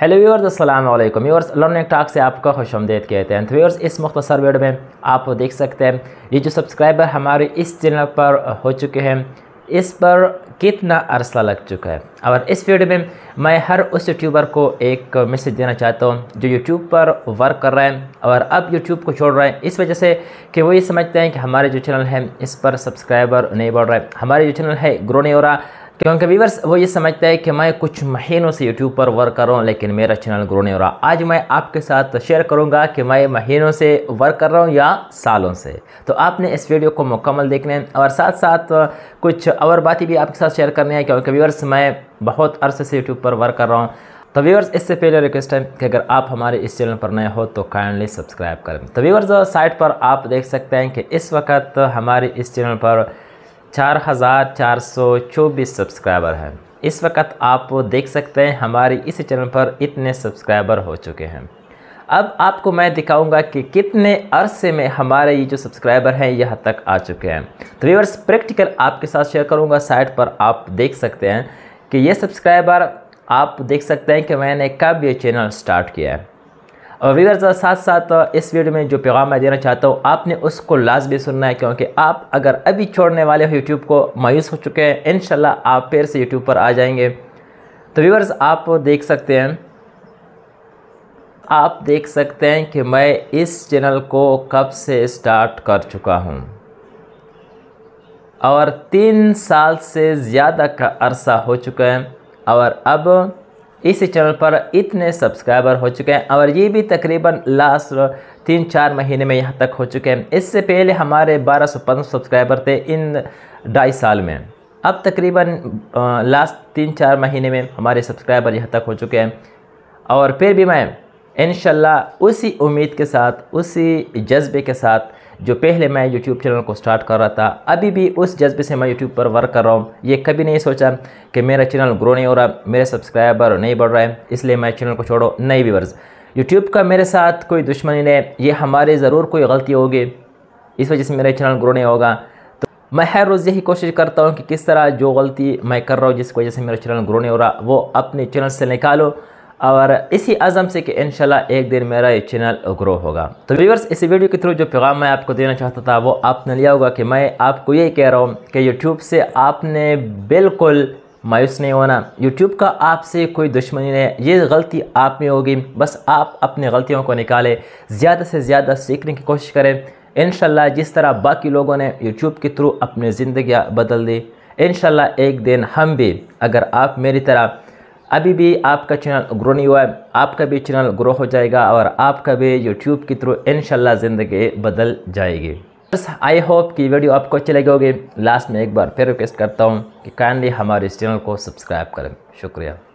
hello व्यवर्स अस्सलाम वालेकुम learning टाक से आपका खुश आमदेद कहते हैं तो व्यवर्स इस मुख्तसर वीडियो में आप देख सकते हैं ये जो सब्सक्राइबर हमारे इस चैनल पर हो चुके हैं इस पर कितना अरसा लग चुका है और इस वीडियो में मैं हर उस यूट्यूबर को एक मैसेज देना चाहता हूँ जो यूट्यूब पर वर्क कर रहे हैं और अब यूट्यूब को छोड़ रहे हैं इस वजह से कि वो ये समझते हैं कि हमारे जो चैनल है इस पर सब्सक्राइबर नहीं बढ़ रहे हैं हमारे जो चैनल है ग्रो नहीं हो रहा क्योंकि व्यूवर्स वो ये समझता है कि मैं कुछ महीनों से यूट्यूब पर वर्क कर रहा हूँ लेकिन मेरा चैनल ग्रो नहीं हो रहा आज मैं आपके साथ शेयर करूँगा कि मैं महीनों से वर्क कर रहा हूँ या सालों से तो आपने इस वीडियो को मुकम्मल देखने और साथ साथ कुछ और बातें भी आपके साथ शेयर करनी है क्योंकि व्यूवर्स मैं बहुत अरसे से यूट्यूब पर वर्क कर रहा हूँ तो व्यूवर्स इससे पहले रिक्वेस्ट है कि अगर आप हमारे इस चैनल पर नए हो तो काइंडली सब्सक्राइब करें तो व्यूवर्स साइट पर आप देख सकते हैं कि इस वक्त हमारे इस चैनल पर चार हज़ार चार सौ चौबीस सब्सक्राइबर हैं इस वक्त आप देख सकते हैं हमारे इस चैनल पर इतने सब्सक्राइबर हो चुके हैं अब आपको मैं दिखाऊंगा कि कितने अरसे में हमारे ये जो सब्सक्राइबर हैं यहाँ तक आ चुके हैं तो व्यवर्स प्रैक्टिकल आपके साथ शेयर करूँगा साइट पर आप देख सकते हैं कि ये सब्सक्राइबर आप देख सकते हैं कि मैंने कब ये चैनल स्टार्ट किया है वीवर्स साथ साथ तो इस वीडियो में जो पैगाम मैं देना चाहता हूँ आपने उसको लाजमी सुनना है क्योंकि आप अगर अभी छोड़ने वाले हो यूट्यूब को मायूस हो चुके हैं इन आप फिर से यूट्यूब पर आ जाएंगे तो वीवर्स आप देख सकते हैं आप देख सकते हैं कि मैं इस चैनल को कब से स्टार्ट कर चुका हूँ और तीन साल से ज़्यादा का अरसा हो चुका है और अब इस चैनल पर इतने सब्सक्राइबर हो चुके हैं और ये भी तकरीबन लास्ट तीन चार महीने में यहाँ तक हो चुके हैं इससे पहले हमारे बारह सौ सब्सक्राइबर थे इन ढाई साल में अब तकरीबन लास्ट तीन चार महीने में हमारे सब्सक्राइबर यहाँ तक हो चुके हैं और फिर भी मैं इन उसी उम्मीद के साथ उसी जज्बे के साथ जो पहले मैं यूट्यूब चैनल को स्टार्ट कर रहा था अभी भी उस जज्बे से मैं यूट्यूब पर वर्क कर रहा हूँ ये कभी नहीं सोचा कि मेरा चैनल ग्रो नहीं हो रहा मेरे सब्सक्राइबर नहीं बढ़ रहा है इसलिए मैं चैनल को छोड़ो नई व्यूवर्स यूट्यूब का मेरे साथ कोई दुश्मनी नहीं ये हमारे ज़रूर कोई गलती होगी इस वजह से मेरा चैनल ग्रो नहीं होगा तो मैं हर रोज़ यही कोशिश करता हूँ कि किस तरह जो गलती मैं कर रहा हूँ जिस वजह से मेरा चैनल ग्रो नहीं हो रहा वो अपने चैनल से निकालो और इसी अज़म से कि इन एक दिन मेरा ये चैनल ग्रो होगा तो व्यूवर्स इसी वीडियो के थ्रू जो पैगाम मैं आपको देना चाहता था वो आपने लिया होगा कि मैं आपको ये कह रहा हूँ कि यूट्यूब से आपने बिल्कुल मायूस नहीं होना यूट्यूब का आपसे कोई दुश्मनी नहीं है ये गलती आप में होगी बस आप अपनी गलतियों को निकालें ज़्यादा से ज़्यादा सीखने की कोशिश करें इन जिस तरह बाकी लोगों ने यूट्यूब के थ्रू अपनी ज़िंदगी बदल दी इन एक दिन हम भी अगर आप मेरी तरह अभी भी आपका चैनल ग्रो नहीं हुआ है आपका भी चैनल ग्रो हो जाएगा और आपका भी यूट्यूब के थ्रू इन ज़िंदगी बदल जाएगी बस आई होप कि वीडियो आपको अच्छी लगी होगी लास्ट में एक बार फिर रिक्वेस्ट करता हूँ कि काइंडली हमारे इस चैनल को सब्सक्राइब करें शुक्रिया